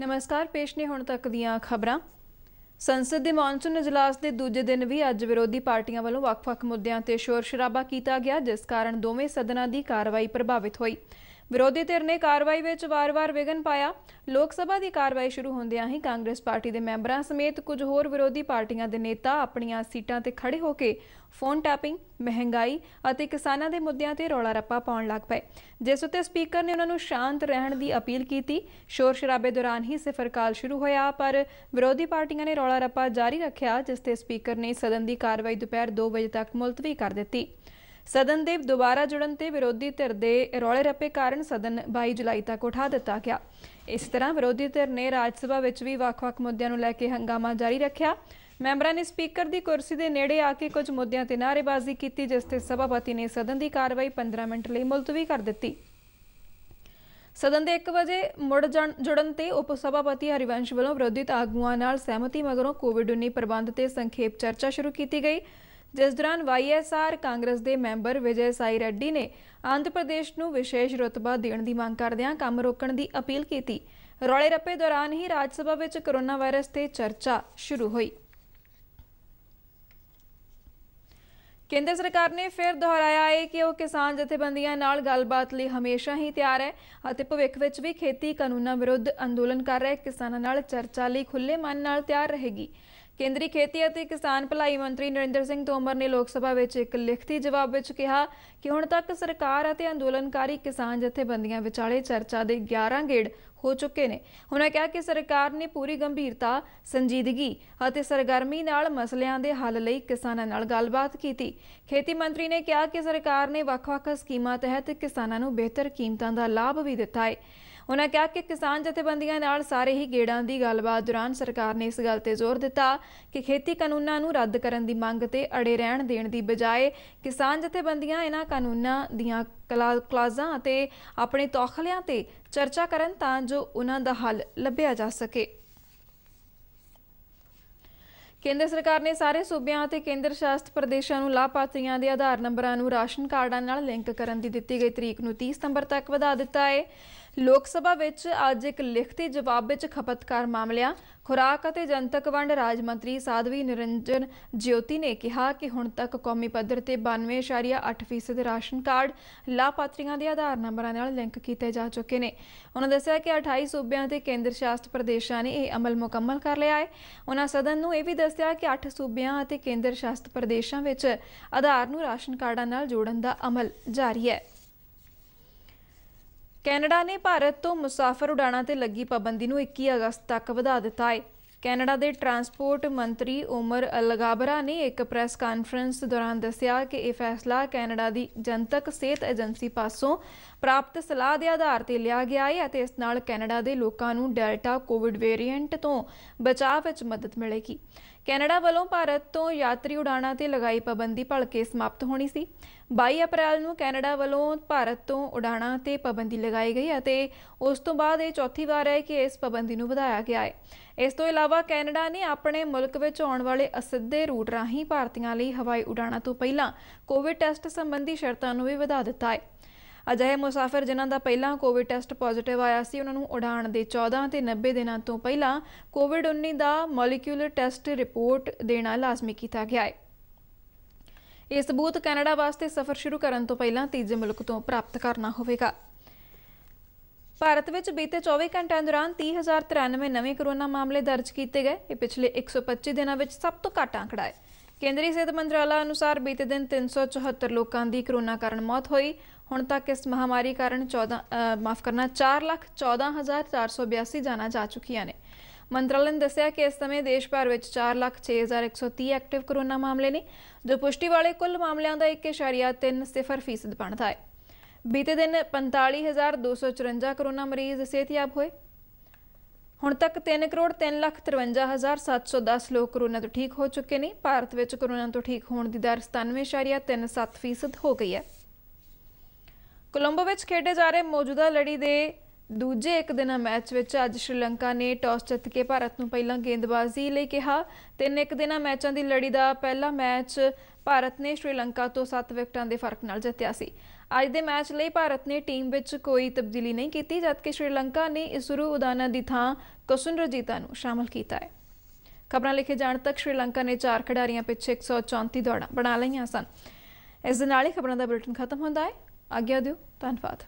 ਨਮਸਕਾਰ ਪੇਸ਼ ਨੇ ਹੁਣ ਤੱਕ ਦੀਆਂ ਖਬਰਾਂ ਸੰਸਦ ਦੇ ਮੌਨਸੂਨ اجلاس ਦੇ ਦੂਜੇ ਦਿਨ ਵੀ ਅੱਜ ਵਿਰੋਧੀ ਪਾਰਟੀਆਂ ਵੱਲੋਂ ਵੱਖ-ਵੱਖ ਮੁੱਦਿਆਂ ਤੇ ਸ਼ੋਰ ਸ਼ਰਾਬਾ ਕੀਤਾ ਗਿਆ ਜਿਸ ਕਾਰਨ ਦੋਵੇਂ ਸਦਨਾਂ ਦੀ ਕਾਰਵਾਈ ਪ੍ਰਭਾਵਿਤ ਹੋਈ ਵਿਰੋਧੀ ਧਿਰ ਨੇ ਕਾਰਵਾਈ ਵਿੱਚ ਵਾਰ-ਵਾਰ ਵਿਗਨ ਪਾਇਆ ਲੋਕ ਸਭਾ ਦੀ ਕਾਰਵਾਈ ਸ਼ੁਰੂ ਹੁੰਦਿਆਂ ਹੀ ਕਾਂਗਰਸ ਪਾਰਟੀ ਦੇ ਮੈਂਬਰਾਂ ਸਮੇਤ ਕੁਝ ਹੋਰ ਵਿਰੋਧੀ ਪਾਰਟੀਆਂ ਦੇ ਨੇਤਾ ਆਪਣੀਆਂ ਸੀਟਾਂ ਤੇ ਖੜੇ ਹੋ ਕੇ ਫੋਨ ਟੈਪਿੰਗ ਮਹਿੰਗਾਈ ਅਤੇ ਕਿਸਾਨਾਂ ਦੇ ਮੁੱਦਿਆਂ ਤੇ ਰੌਲਾ ਰੱਪਾ ਪਾਉਣ ਲੱਗ ਪਏ ਜਿਸ ਉੱਤੇ ਸਪੀਕਰ ਨੇ ਉਹਨਾਂ ਨੂੰ ਸ਼ਾਂਤ ਰਹਿਣ ਦੀ ਅਪੀਲ ਕੀਤੀ ਸ਼ੋਰ ਸ਼ਰਾਬੇ ਦੌਰਾਨ ਹੀ ਸਫਰਕਾਲ ਸ਼ੁਰੂ ਹੋਇਆ ਪਰ ਵਿਰੋਧੀ ਪਾਰਟੀਆਂ ਨੇ ਰੌਲਾ ਰੱਪਾ ਜਾਰੀ ਰੱਖਿਆ ਜਿਸ ਤੇ ਸਪੀਕਰ ਨੇ ਸਦਨ ਦੀ ਕਾਰਵਾਈ ਦੁਪਹਿਰ 2 ਵਜੇ ਤੱਕ ਮੁਲਤਵੀ ਕਰ ਦਿੱਤੀ ਸਦਨ ਦੇ ਦੁਬਾਰਾ ਜੁੜਨ ਤੇ ਵਿਰੋਧੀ ਧਿਰ ਦੇ ਰੌਲੇ ਰੱਪੇ ਕਾਰਨ ਸਦਨ 22 ਜੁਲਾਈ ਤੱਕ ਉਠਾ ਦਿੱਤਾ ਗਿਆ ਇਸ ਤਰ੍ਹਾਂ ਵਿਰੋਧੀ ਧਿਰ ਨੇ ਰਾਜ ਸਭਾ ਵਿੱਚ ਵੀ ਵੱਖ-ਵੱਖ ਮੁੱਦਿਆਂ ਨੂੰ ਲੈ ਕੇ ਹੰਗਾਮਾ ਜਾਰੀ ਰੱਖਿਆ ਮੈਂਬਰਾਂ ਨੇ ਸਪੀਕਰ ਦੀ ਕੁਰਸੀ ਦੇ ਨੇੜੇ ਆ ਕੇ ਕੁਝ ਮੁੱਦਿਆਂ ਤੇ ਨਾਅਰੇਬਾਜ਼ੀ ਕੀਤੀ ਜਿਸ ਤੇ ਸਭਾਪਤੀ ਨੇ ਸਦਨ ਦੀ ਕਾਰਵਾਈ 15 ਮਿੰਟ ਲਈ ਮੁਲਤਵੀ ਕਰ ਦਿੱਤੀ ਸਦਨ ਦੇ 1 ਵਜੇ ਮੁੜ ਜੁੜਨ ਤੇ ਉਪ ਸਭਾਪਤੀ ਹਰਿਵੰਸ਼ ਵੱਲੋਂ ਵਿਰੋਧੀ ਆਗੂਆਂ ਨਾਲ ਸਹਿਮਤੀ ਮਗਰੋਂ ਕੋਵਿਡ-19 ਪ੍ਰਬੰਧ ਤੇ ਸੰਖੇਪ ਚਰਚਾ ਸ਼ੁਰੂ ਕੀਤੀ ਗਈ ਜਿਸ ਦੌਰਾਨ ਵਾਈਐਸਆਰ ਕਾਂਗਰਸ ਦੇ ਮੈਂਬਰ ਵਿਜੇ ਸਾਈ ਰੈੱਡੀ ਨੇ ਆਂਧਰ ਪ੍ਰਦੇਸ਼ ਨੂੰ ਵਿਸ਼ੇਸ਼ ਰੁਤਬਾ ਦੇਣ ਦੀ ਮੰਗ ਕਰਦਿਆਂ ਕੰਮ ਰੋਕਣ ਦੀ ਅਪੀਲ ਕੀਤੀ ਰੌਲੇ ਰੱਪੇ ਦੌਰਾਨ ਹੀ ਰਾਜ ਸਭਾ ਵਿੱਚ ਕੋਰੋਨਾ ਵਾਇਰਸ ਤੇ ਚਰਚਾ ਸ਼ੁਰੂ ਹੋਈ ਕੇਂਦਰ ਸਰਕਾਰ ਨੇ ਫਿਰ ਦੁਹਰਾਇਆ ਹੈ ਕਿ ਉਹ ਕਿਸਾਨ ਜਥੇਬੰਦੀਆਂ ਨਾਲ ਗੱਲਬਾਤ ਲਈ ਹਮੇਸ਼ਾ ਹੀ ਤਿਆਰ ਹੈ ਅਤੇ ਭਵਿੱਖ ਵਿੱਚ ਵੀ ਖੇਤੀ ਕਾਨੂੰਨਾਂ ਵਿਰੁੱਧ ਅੰਦੋਲਨ ਕਰ ਰਹੇ ਕਿਸਾਨਾਂ ਨਾਲ ਚਰਚਾ ਲਈ ਖੁੱਲੇ ਮਨ ਨਾਲ ਤਿਆਰ ਰਹੇਗੀ ਕੇਂਦਰੀ ਖੇਤੀ ਅਤੇ ਕਿਸਾਨ ਭਲਾਈ ਮੰਤਰੀ ਨਰਿੰਦਰ ਸਿੰਘ ਤੋਮਰ ਨੇ ਲੋਕ ਸਭਾ ਵਿੱਚ ਇੱਕ ਲਿਖਤੀ ਜਵਾਬ ਵਿੱਚ ਕਿਹਾ ਕਿ ਹੁਣ ਤੱਕ ਸਰਕਾਰ ਅਤੇ ਅੰਦੋਲਨਕਾਰੀ ਕਿਸਾਨ ਜਥੇਬੰਦੀਆਂ ਵਿਚਾਲੇ ਚਰਚਾ ਦੇ 11 ਗੇੜ ਹੋ ਚੁੱਕੇ ਨੇ ਉਹਨਾਂ ਕਿਹਾ ਕਿ ਸਰਕਾਰ ਨੇ ਪੂਰੀ ਗੰਭੀਰਤਾ ਸੰਜੀਦਗੀ ਅਤੇ ਸਰਗਰਮੀ ਨਾਲ ਮਸਲਿਆਂ ਦੇ ਹੱਲ ਲਈ ਕਿਸਾਨਾਂ ਨਾਲ ਗੱਲਬਾਤ ਕੀਤੀ ਖੇਤੀ ਮੰਤਰੀ ਨੇ ਕਿਹਾ ਕਿ ਸਰਕਾਰ ਨੇ ਵੱਖ-ਵੱਖ ਸਕੀਮਾਂ ਤਹਿਤ ਕਿਸਾਨਾਂ ਨੂੰ ਬਿਹਤਰ ਕੀਮਤਾਂ ਦਾ ਲਾਭ ਵੀ ਦਿੱਤਾ ਹੈ ਉਹਨਾਂ ਕਿਹਾ ਕਿ ਕਿਸਾਨ ਜਥੇਬੰਦੀਆਂ ਨਾਲ ਸਾਰੇ ਹੀ ਗੇੜਾਂ ਦੀ ਗੱਲਬਾਤ ਦੌਰਾਨ ਸਰਕਾਰ ਨੇ ਇਸ ਗੱਲ ਤੇ ਜ਼ੋਰ ਦਿੱਤਾ ਕਿ ਖੇਤੀ ਕਾਨੂੰਨਾਂ ਨੂੰ ਰੱਦ ਕਰਨ ਦੀ ਮੰਗ ਤੇ ਅੜੇ ਰਹਿਣ ਦੇਣ ਦੀ ਬਜਾਏ ਕਿਸਾਨ ਜਥੇਬੰਦੀਆਂ ਇਹਨਾਂ ਕਾਨੂੰਨਾਂ ਦੀਆਂ ਕਲਾਜ਼ਾਂ ਅਤੇ ਆਪਣੇ ਤੋਖਲਿਆਂ ਤੇ ਚਰਚਾ ਕਰਨ ਤਾਂ ਜੋ ਉਹਨਾਂ ਦਾ ਹੱਲ ਲੱਭਿਆ ਜਾ ਸਕੇ ਕੇਂਦਰ ਸਰਕਾਰ ਨੇ ਸਾਰੇ ਸੂਬਿਆਂ ਅਤੇ ਕੇਂਦਰ ਸ਼ਾਸਤ ਪ੍ਰਦੇਸ਼ਾਂ ਨੂੰ ਲਾਭਪਾਤਰੀਆਂ ਦੇ ਆਧਾਰ ਨੰਬਰਾਂ ਨੂੰ ਰਾਸ਼ਨ ਕਾਰਡਾਂ ਨਾਲ ਲਿੰਕ ਕਰਨ ਦੀ ਦਿੱਤੀ ਗਈ ਤਰੀਕ ਨੂੰ 30 ਸਤੰਬਰ ਤੱਕ ਵਧਾ ਦਿੱਤਾ ਹੈ ਲੋਕ ਸਭਾ ਵਿੱਚ ਅੱਜ ਇੱਕ ਲਿਖਤੀ ਜਵਾਬ ਵਿੱਚ ਖਪਤਕਾਰ ਮਾਮਲਿਆਂ ਖੁਰਾਕ ਅਤੇ ਜਨਤਕ ਵੰਡ ਰਾਜ ਮੰਤਰੀ ਸਾਧਵੀ ਨਿਰੰਜਨ ਜਯੋਤੀ ਨੇ ਕਿਹਾ ਕਿ ਹੁਣ ਤੱਕ ਕੌਮੀ ਪੱਧਰ ਤੇ 92.8% ਰਾਸ਼ਨ ਕਾਰਡ ਲਾਭਪਾਤਰੀਆਂ ਦੇ ਆਧਾਰ ਨੰਬਰਾਂ ਨਾਲ ਲਿੰਕ ਕੀਤੇ ਜਾ ਚੁੱਕੇ ਨੇ ਉਹਨਾਂ ਦੱਸਿਆ ਕਿ 28 ਸੂਬਿਆਂ ਤੇ ਕੇਂਦਰ ਸ਼ਾਸਤ ਪ੍ਰਦੇਸ਼ਾਂ ਨੇ ਇਹ ਅਮਲ ਮੁਕੰਮਲ ਕਰ ਲਿਆ ਹੈ ਉਹਨਾਂ ਸਦਨ ਨੂੰ ਇਹ ਵੀ ਦੱਸਿਆ ਕਿ 8 ਸੂਬਿਆਂ ਅਤੇ ਕੇਂਦਰ ਸ਼ਾਸਤ ਪ੍ਰਦੇਸ਼ਾਂ ਵਿੱਚ ਆਧਾਰ ਨੂੰ ਰਾਸ਼ਨ ਕਾਰਡਾਂ ਨਾਲ ਜੋੜਨ ਦਾ ਅਮਲ ਜਾਰੀ ਹੈ ਕੈਨੇਡਾ ਨੇ ਭਾਰਤ ਤੋਂ ਮੁਸਾਫਰ ਉਡਾਣਾਂ ਤੇ ਲੱਗੀ ਪਾਬੰਦੀ ਨੂੰ 21 ਅਗਸਤ ਤੱਕ ਵਧਾ ਦਿੱਤਾ ਹੈ ਕੈਨੇਡਾ ਦੇ ਟਰਾਂਸਪੋਰਟ ਮੰਤਰੀ ਉਮਰ ਅਲਗਾਬਰਾ ਨੇ ਇੱਕ ਪ੍ਰੈਸ ਕਾਨਫਰੰਸ ਦੌਰਾਨ ਦੱਸਿਆ ਕਿ ਇਹ ਫੈਸਲਾ ਕੈਨੇਡਾ ਦੀ ਜਨਤਕ ਸਿਹਤ ਏਜੰਸੀ ਪਾਸੋਂ ਪ੍ਰਾਪਤ ਸਲਾਹ ਦੇ ਆਧਾਰ ਤੇ ਲਿਆ ਗਿਆ ਹੈ ਅਤੇ ਇਸ ਨਾਲ ਕੈਨੇਡਾ ਦੇ ਲੋਕਾਂ ਨੂੰ ਡੈਲਟਾ ਕੋਵਿਡ ਵੇਰੀਐਂਟ ਤੋਂ ਬਚਾਅ ਵਿੱਚ ਮਦਦ ਮਿਲੇਗੀ ਕੈਨੇਡਾ ਵੱਲੋਂ ਭਾਰਤ ਤੋਂ ਯਾਤਰੀ ਉਡਾਣਾਂ ਤੇ ਲਗਾਈ ਪਾਬੰਦੀ ਭਲਕੇ ਸਮਾਪਤ ਹੋਣੀ ਸੀ 22 ਅਪ੍ਰੈਲ ਨੂੰ ਕੈਨੇਡਾ ਵੱਲੋਂ ਭਾਰਤ ਤੋਂ ਉਡਾਣਾਂ ਤੇ ਪਾਬੰਦੀ ਲਗਾਈ ਗਈ ਅਤੇ ਉਸ ਤੋਂ ਬਾਅਦ ਇਹ ਚੌਥੀ ਵਾਰ ਹੈ ਕਿ ਇਸ ਪਾਬੰਦੀ ਨੂੰ ਵਧਾਇਆ ਗਿਆ ਹੈ ਇਸ ਤੋਂ ਇਲਾਵਾ ਕੈਨੇਡਾ ਨੇ ਆਪਣੇ ਮੁਲਕ ਵਿੱਚ ਆਉਣ ਵਾਲੇ ਅਸਿੱਧੇ ਰੂਟ ਰਾਹੀਂ ਭਾਰਤੀਆਂ ਲਈ ਹਵਾਈ ਉਡਾਣਾਂ ਤੋਂ ਪਹਿਲਾਂ ਕੋਵਿਡ ਟੈਸਟ ਸੰਬੰਧੀ ਸ਼ਰਤਾਂ ਨੂੰ ਵੀ ਵਧਾ ਦਿੱਤਾ ਹੈ ਅਜਿਹੇ ਮੁਸਾਫਰ ਜਿਨ੍ਹਾਂ ਦਾ ਪਹਿਲਾਂ ਕੋਵਿਡ ਟੈਸਟ ਪੋਜ਼ਿਟਿਵ ਆਇਆ ਸੀ ਉਹਨਾਂ ਨੂੰ ਉਡਾਣ ਦੇ 14 ਤੇ 90 ਦਿਨਾਂ ਤੋਂ ਪਹਿਲਾਂ ਕੋਵਿਡ-19 ਦਾ ਮੋਲੀਕਿਊਲਰ ਟੈਸਟ ਰਿਪੋਰਟ ਦੇਣਾ ਲਾਜ਼ਮੀ ਕੀਤਾ ਗਿਆ ਹੈ ਇਹ ਸਬੂਤ ਕੈਨੇਡਾ ਵਾਸਤੇ ਸਫ਼ਰ ਸ਼ੁਰੂ ਕਰਨ ਤੋਂ ਪਹਿਲਾਂ ਤੀਜੇ ਮੁਲਕ ਤੋਂ ਪ੍ਰਾਪਤ ਕਰਨਾ ਹੋਵੇਗਾ ਭਾਰਤ ਵਿੱਚ ਬੀਤੇ 24 ਘੰਟਿਆਂ ਦੌਰਾਨ 30093 ਨਵੇਂ ਕੋਰੋਨਾ ਮਾਮਲੇ ਦਰਜ ਕੀਤੇ ਗਏ ਇਹ ਪਿਛਲੇ 125 ਦਿਨਾਂ ਵਿੱਚ ਸਭ ਤੋਂ ਘੱਟ ਆਂਕੜਾ ਹੈ ਕੇਂਦਰੀ ਸਿਹਤ ਮੰਤਰਾਲਾ ਅਨੁਸਾਰ ਬੀਤੇ ਦਿਨ 374 ਲੋਕਾਂ ਦੀ ਕੋਰੋਨਾ ਕਾਰਨ ਮੌਤ ਹੋਈ ਹੁਣ ਤੱਕ ਇਸ ਮਹਾਮਾਰੀ ਕਾਰਨ 14 ਮਾਫ ਕਰਨਾ 414482 ਜਾਨਾਂ ਜਾ ਚੁੱਕੀਆਂ ਨੇ ਮੰਤਰਾਲੇ ਨੇ ਦੱਸਿਆ ਕਿ ਇਸ ਸਮੇਂ ਦੇਸ਼ ਭਰ ਵਿੱਚ 406130 ਐਕਟਿਵ ਕੋਰੋਨਾ ਮਾਮਲੇ ਨੇ ਜੋ ਪੁਸ਼ਟੀ ਵਾਲੇ ਕੁੱਲ ਮਾਮਲਿਆਂ ਦਾ 1.30% ਬਣਦਾ ਹੈ ਬੀਤੇ ਦਿਨ 45254 ਕੋਰੋਨਾ ਮਰੀਜ਼ ਸਿਹਤਯਾਬ ਹੋਏ ਹੁਣ ਤੱਕ 3 ਕਰੋੜ 353710 ਲੋਕ ਕੋਰੋਨਾ ਤੋਂ ਠੀਕ ਹੋ ਚੁੱਕੇ ਨੇ ਭਾਰਤ ਵਿੱਚ ਕੋਰੋਨਾ ਤੋਂ ਠੀਕ ਹੋਣ ਦੀ ਦਰ 97.37% ਹੋ ਗਈ ਹੈ ਕੋਲੰਬੋ ਵਿੱਚ ਖੇਡੇ ਜਾ ਰਹੇ ਮੌਜੂਦਾ ਲੜੀ ਦੇ ਦੂਜੇ ਇੱਕ ਦਿਨਾ ਮੈਚ ਵਿੱਚ ਅੱਜ ਸ਼੍ਰੀਲੰਕਾ ਨੇ ਟਾਸ ਜਿੱਤ ਕੇ ਭਾਰਤ ਨੂੰ ਪਹਿਲਾਂ ਗੇਂਦਬਾਜ਼ੀ ਲਈ ਕਿਹਾ ਤਿੰਨ ਇੱਕ ਦਿਨਾ ਮੈਚਾਂ ਦੀ ਲੜੀ ਦਾ ਪਹਿਲਾ ਮੈਚ ਭਾਰਤ ਨੇ ਸ਼੍ਰੀਲੰਕਾ ਤੋਂ 7 ਵਿਕਟਾਂ ਦੇ ਫਰਕ ਨਾਲ ਜਿੱਤਿਆ ਸੀ ਅੱਜ ਦੇ ਮੈਚ ਲਈ ਭਾਰਤ ਨੇ ਟੀਮ ਵਿੱਚ ਕੋਈ ਤਬਦੀਲੀ ਨਹੀਂ ਕੀਤੀ ਜਦਕਿ ਸ਼੍ਰੀਲੰਕਾ ਨੇ ਇਸਰੂ ਉਦਾਨਾ ਦੀ ਥਾਂ ਕਸੁਨ ਰਜੀਤਾ ਨੂੰ ਸ਼ਾਮਲ ਕੀਤਾ ਹੈ ਖਬਰਾਂ ਲਿਖੇ ਜਾਣ ਤੱਕ ਸ਼੍ਰੀਲੰਕਾ ਨੇ ਚਾਰ ਖਿਡਾਰੀਆਂ ਪਿੱਛੇ 134 ਦੌੜਾਂ ਬਣਾ ਲਈਆਂ ਸਨ ਇਸ ਦੇ ਨਾਲ ਹੀ ਖਬਰਾਂ ਦਾ ਬੁਲੇਟਿਨ ਖਤਮ ਹੁੰਦਾ ਹੈ ਆਗਿਆ ਦਿਓ ਧੰਨਵਾਦ